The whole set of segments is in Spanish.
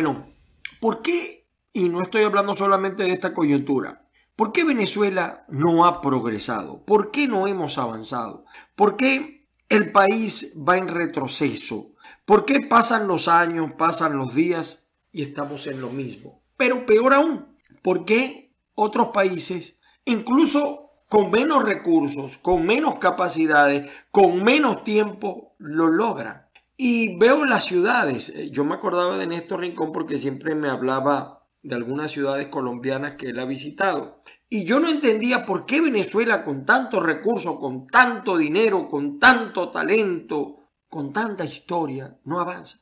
Bueno, ¿por qué, y no estoy hablando solamente de esta coyuntura, ¿por qué Venezuela no ha progresado? ¿Por qué no hemos avanzado? ¿Por qué el país va en retroceso? ¿Por qué pasan los años, pasan los días y estamos en lo mismo? Pero peor aún, ¿por qué otros países, incluso con menos recursos, con menos capacidades, con menos tiempo, lo logran? Y veo las ciudades. Eh, yo me acordaba de Néstor Rincón porque siempre me hablaba de algunas ciudades colombianas que él ha visitado. Y yo no entendía por qué Venezuela con tantos recursos, con tanto dinero, con tanto talento, con tanta historia, no avanza.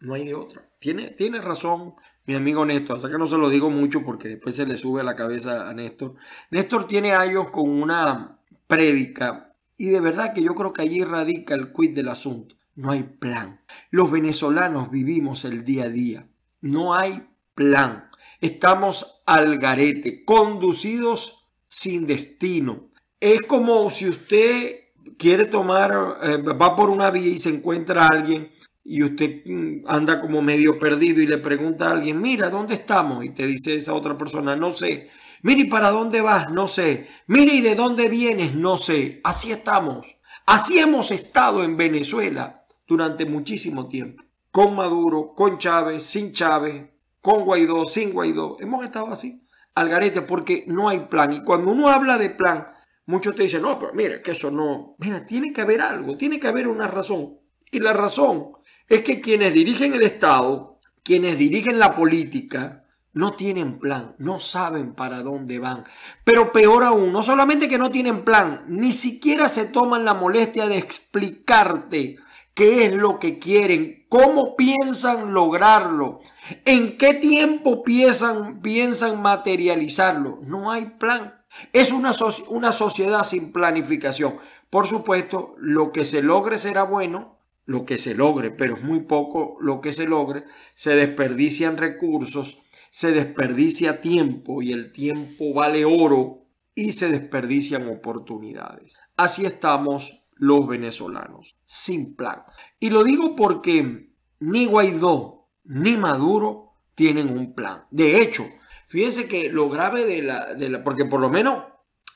No hay de otra. Tiene, tiene razón mi amigo Néstor. O sea que no se lo digo mucho porque después se le sube a la cabeza a Néstor. Néstor tiene años con una prédica y de verdad que yo creo que allí radica el quid del asunto no hay plan. Los venezolanos vivimos el día a día. No hay plan. Estamos al garete, conducidos sin destino. Es como si usted quiere tomar, eh, va por una vía y se encuentra a alguien y usted mm, anda como medio perdido y le pregunta a alguien, mira, ¿dónde estamos? Y te dice esa otra persona, no sé. Mire, ¿y para dónde vas? No sé. Mira, ¿y de dónde vienes? No sé. Así estamos. Así hemos estado en Venezuela durante muchísimo tiempo. Con Maduro, con Chávez, sin Chávez, con Guaidó, sin Guaidó. Hemos estado así, al garete, porque no hay plan. Y cuando uno habla de plan, muchos te dicen, no, pero mira, que eso no. Mira, tiene que haber algo, tiene que haber una razón. Y la razón es que quienes dirigen el Estado, quienes dirigen la política, no tienen plan, no saben para dónde van. Pero peor aún, no solamente que no tienen plan, ni siquiera se toman la molestia de explicarte qué es lo que quieren, cómo piensan lograrlo, en qué tiempo piensan, piensan materializarlo. No hay plan. Es una, una sociedad sin planificación. Por supuesto, lo que se logre será bueno, lo que se logre, pero es muy poco lo que se logre. Se desperdician recursos, se desperdicia tiempo y el tiempo vale oro y se desperdician oportunidades. Así estamos los venezolanos, sin plan. Y lo digo porque ni Guaidó ni Maduro tienen un plan. De hecho, fíjense que lo grave de la, de la porque por lo menos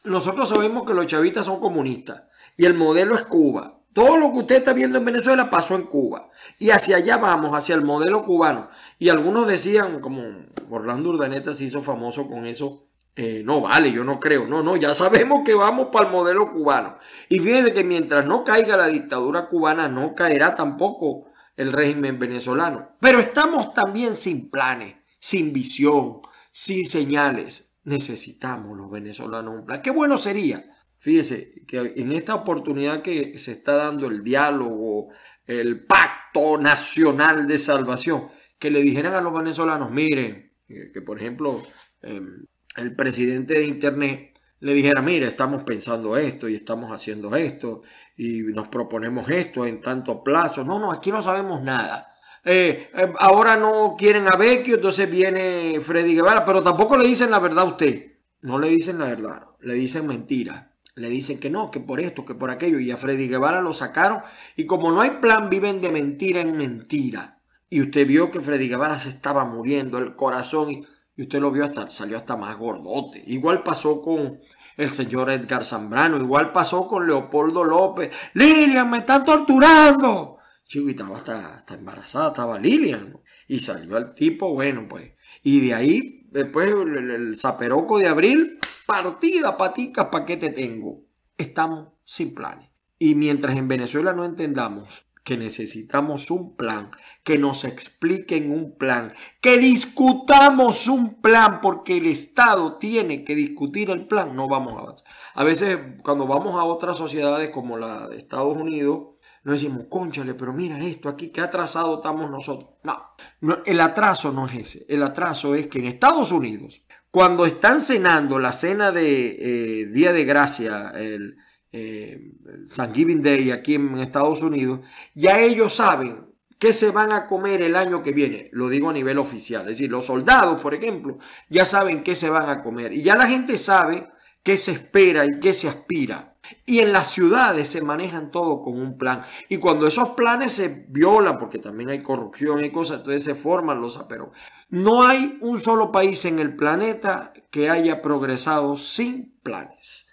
nosotros sabemos que los chavistas son comunistas y el modelo es Cuba. Todo lo que usted está viendo en Venezuela pasó en Cuba. Y hacia allá vamos, hacia el modelo cubano. Y algunos decían, como Orlando Urdaneta se hizo famoso con eso, eh, no vale, yo no creo. No, no, ya sabemos que vamos para el modelo cubano. Y fíjense que mientras no caiga la dictadura cubana, no caerá tampoco el régimen venezolano. Pero estamos también sin planes, sin visión, sin señales. Necesitamos los venezolanos un plan. Qué bueno sería. Fíjese que en esta oportunidad que se está dando el diálogo, el pacto nacional de salvación, que le dijeran a los venezolanos, miren, eh, que por ejemplo em, el presidente de Internet le dijera, mira, estamos pensando esto y estamos haciendo esto y nos proponemos esto en tanto plazo. No, no, aquí no sabemos nada. Eh, eh, ahora no quieren a Becky, entonces viene Freddy Guevara, pero tampoco le dicen la verdad a usted. No le dicen la verdad, le dicen mentira. Le dicen que no, que por esto, que por aquello. Y a Freddy Guevara lo sacaron. Y como no hay plan, viven de mentira en mentira. Y usted vio que Freddy Guevara se estaba muriendo el corazón y usted lo vio hasta, salió hasta más gordote. Igual pasó con el señor Edgar Zambrano, igual pasó con Leopoldo López. Lilian, me están torturando. Chico, y estaba hasta, embarazada, estaba Lilian. Y salió el tipo, bueno, pues. Y de ahí, después el, zaperoco de abril, partida, paticas, ¿para qué te tengo? Estamos sin planes. Y mientras en Venezuela no entendamos que necesitamos un plan, que nos expliquen un plan, que discutamos un plan, porque el Estado tiene que discutir el plan, no vamos a avanzar. A veces cuando vamos a otras sociedades como la de Estados Unidos, nos decimos, conchale, pero mira esto aquí, qué atrasado estamos nosotros. No, el atraso no es ese, el atraso es que en Estados Unidos, cuando están cenando la cena de eh, Día de Gracia, el eh, Thanksgiving Day aquí en Estados Unidos, ya ellos saben qué se van a comer el año que viene. Lo digo a nivel oficial. Es decir, los soldados, por ejemplo, ya saben qué se van a comer. Y ya la gente sabe qué se espera y qué se aspira. Y en las ciudades se manejan todo con un plan. Y cuando esos planes se violan, porque también hay corrupción y cosas, entonces se forman los aperos. No hay un solo país en el planeta que haya progresado sin planes.